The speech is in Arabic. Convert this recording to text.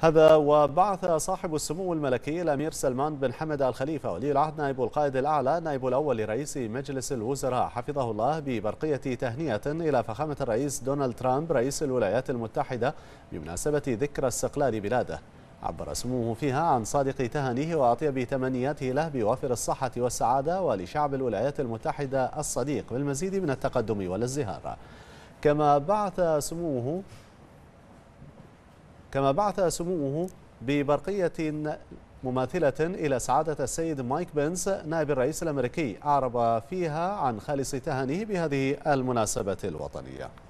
هذا وبعث صاحب السمو الملكي الأمير سلمان بن حمد الخليفة ولي العهد نائب القائد الأعلى نائب الأول لرئيس مجلس الوزراء حفظه الله ببرقية تهنئة إلى فخامة الرئيس دونالد ترامب رئيس الولايات المتحدة بمناسبة ذكرى استقلال بلاده عبر سموه فيها عن صادق تهانيه وأطيب تمنياته له بوافر الصحة والسعادة ولشعب الولايات المتحدة الصديق بالمزيد من التقدم والازدهار كما بعث سموه كما بعث سموه ببرقية مماثلة إلى سعادة السيد مايك بنس نائب الرئيس الأمريكي أعرب فيها عن خالص تهانيه بهذه المناسبة الوطنية